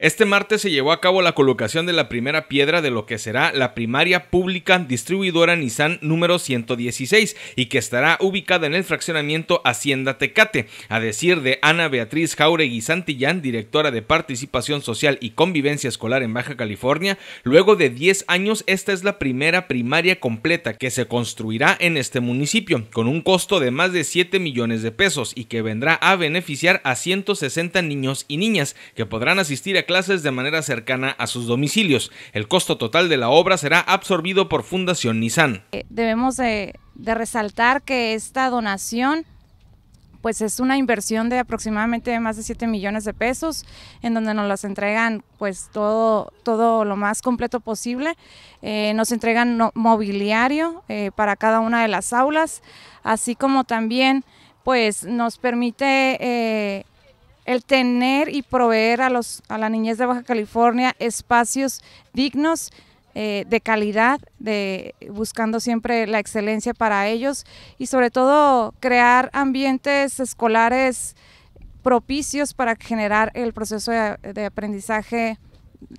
Este martes se llevó a cabo la colocación de la primera piedra de lo que será la primaria pública distribuidora Nissan número 116 y que estará ubicada en el fraccionamiento Hacienda Tecate. A decir de Ana Beatriz Jauregui Santillán, directora de Participación Social y Convivencia Escolar en Baja California, luego de 10 años esta es la primera primaria completa que se construirá en este municipio con un costo de más de 7 millones de pesos y que vendrá a beneficiar a 160 niños y niñas que podrán asistir a clases de manera cercana a sus domicilios. El costo total de la obra será absorbido por Fundación Nissan. Eh, debemos de, resaltar que esta donación pues es una inversión de aproximadamente más de 7 millones de pesos, en donde nos las entregan pues todo, todo lo más completo posible. Eh, nos entregan mobiliario eh, para cada una de las aulas, así como también pues nos permite el tener y proveer a, los, a la niñez de Baja California espacios dignos, eh, de calidad, de, buscando siempre la excelencia para ellos y sobre todo crear ambientes escolares propicios para generar el proceso de aprendizaje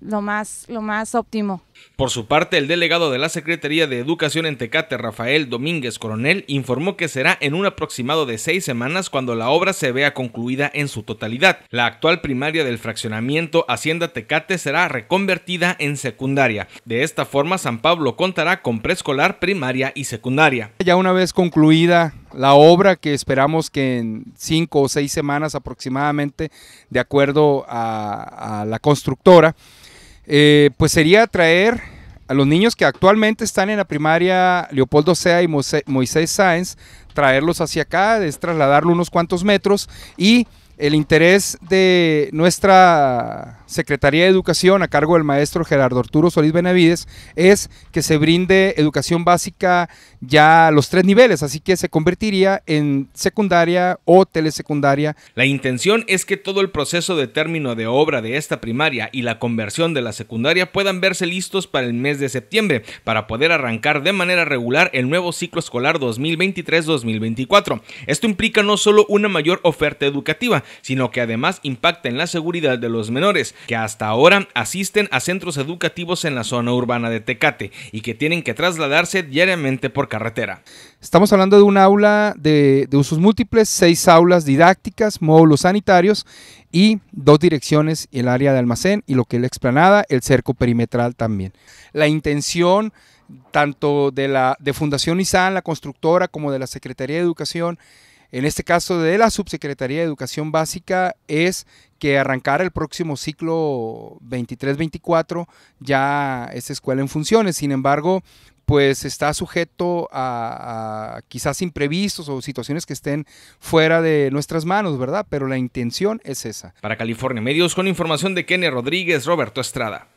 lo más, lo más óptimo. Por su parte, el delegado de la Secretaría de Educación en Tecate, Rafael Domínguez Coronel, informó que será en un aproximado de seis semanas cuando la obra se vea concluida en su totalidad. La actual primaria del fraccionamiento Hacienda Tecate será reconvertida en secundaria. De esta forma, San Pablo contará con preescolar, primaria y secundaria. Ya una vez concluida la obra que esperamos que en cinco o seis semanas aproximadamente, de acuerdo a, la constructora, eh, pues sería traer a los niños que actualmente están en la primaria Leopoldo Sea y Moisés Sáenz, traerlos hacia acá, es trasladarlo unos cuantos metros y el interés de nuestra Secretaría de Educación a cargo del maestro Gerardo Arturo Solís Benavides es que se brinde educación básica ya a los tres niveles, así que se convertiría en secundaria o telesecundaria. La intención es que todo el proceso de término de obra de esta primaria y la conversión de la secundaria puedan verse listos para el mes de septiembre para poder arrancar de manera regular el nuevo ciclo escolar 2023-2024. Esto implica no solo una mayor oferta educativa, sino que además impacta en la seguridad de los menores, que hasta ahora asisten a centros educativos en la zona urbana de Tecate y que tienen que trasladarse diariamente por carretera. Estamos hablando de un aula de, usos múltiples, seis aulas didácticas, módulos sanitarios y dos direcciones, el área de almacén y lo que es la explanada, el cerco perimetral también. La intención tanto de la de Fundación ISAN, la constructora, como de la Secretaría de Educación, en este caso de la Subsecretaría de Educación Básica es que arrancar el próximo ciclo 23-24 ya esta escuela en funciones. Sin embargo, pues está sujeto a, quizás imprevistos o situaciones que estén fuera de nuestras manos, ¿verdad? Pero la intención es esa. Para California Medios, con información de Kenia Rodríguez, Roberto Estrada.